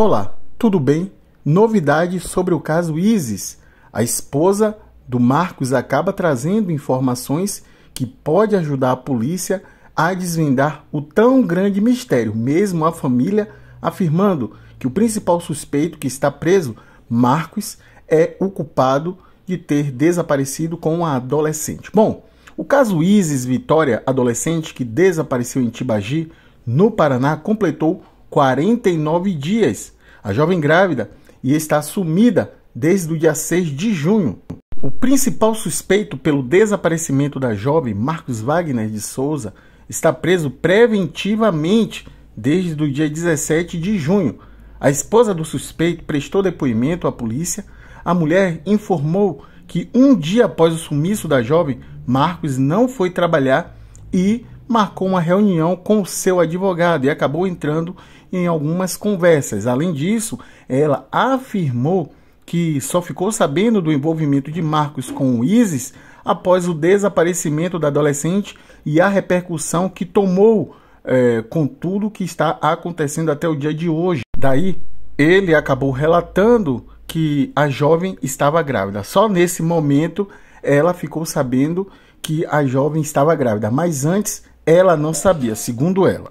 Olá, tudo bem? Novidades sobre o caso Isis. A esposa do Marcos acaba trazendo informações que pode ajudar a polícia a desvendar o tão grande mistério, mesmo a família afirmando que o principal suspeito que está preso, Marcos, é o culpado de ter desaparecido com a adolescente. Bom, o caso Isis Vitória, adolescente que desapareceu em Tibagi, no Paraná, completou 49 dias. A jovem grávida e está sumida desde o dia 6 de junho. O principal suspeito pelo desaparecimento da jovem Marcos Wagner de Souza está preso preventivamente desde o dia 17 de junho. A esposa do suspeito prestou depoimento à polícia. A mulher informou que um dia após o sumiço da jovem, Marcos não foi trabalhar e marcou uma reunião com seu advogado e acabou entrando em algumas conversas. Além disso, ela afirmou que só ficou sabendo do envolvimento de Marcos com o ISIS após o desaparecimento da adolescente e a repercussão que tomou é, com tudo que está acontecendo até o dia de hoje. Daí, ele acabou relatando que a jovem estava grávida. Só nesse momento ela ficou sabendo que a jovem estava grávida, mas antes ela não sabia, segundo ela.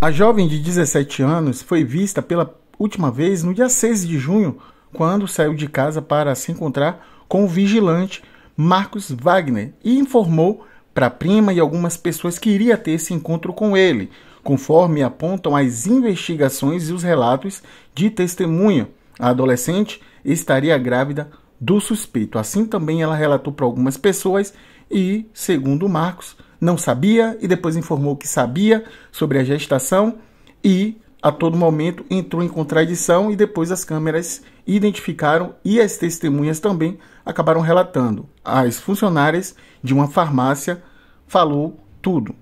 A jovem de 17 anos foi vista pela última vez no dia 6 de junho, quando saiu de casa para se encontrar com o vigilante Marcos Wagner e informou para a prima e algumas pessoas que iria ter esse encontro com ele, conforme apontam as investigações e os relatos de testemunha. A adolescente estaria grávida do suspeito. Assim também ela relatou para algumas pessoas e, segundo Marcos, não sabia e depois informou que sabia sobre a gestação e a todo momento entrou em contradição e depois as câmeras identificaram e as testemunhas também acabaram relatando. As funcionárias de uma farmácia falou tudo.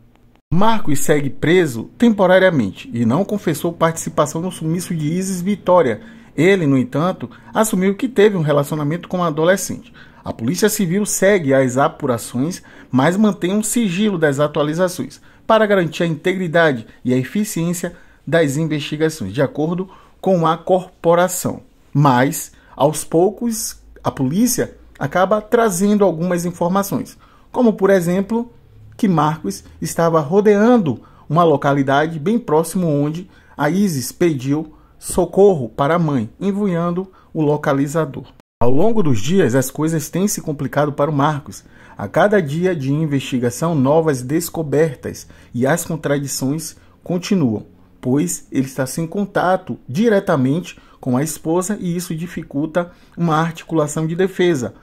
Marcos segue preso temporariamente e não confessou participação no sumiço de Isis Vitória. Ele, no entanto, assumiu que teve um relacionamento com a adolescente. A Polícia Civil segue as apurações, mas mantém um sigilo das atualizações para garantir a integridade e a eficiência das investigações, de acordo com a corporação. Mas, aos poucos, a polícia acaba trazendo algumas informações, como por exemplo, que Marcos estava rodeando uma localidade bem próximo onde a Isis pediu socorro para a mãe, enviando o localizador. Ao longo dos dias, as coisas têm se complicado para o Marcos. A cada dia de investigação, novas descobertas e as contradições continuam, pois ele está sem contato diretamente com a esposa e isso dificulta uma articulação de defesa,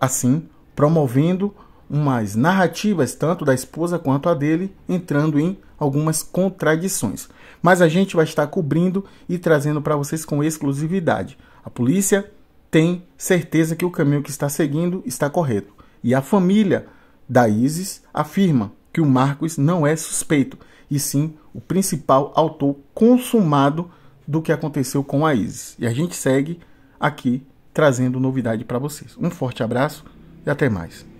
assim promovendo umas narrativas tanto da esposa quanto a dele, entrando em algumas contradições. Mas a gente vai estar cobrindo e trazendo para vocês com exclusividade. A polícia tem certeza que o caminho que está seguindo está correto. E a família da ISIS afirma que o Marcos não é suspeito, e sim o principal autor consumado do que aconteceu com a ISIS. E a gente segue aqui trazendo novidade para vocês. Um forte abraço e até mais.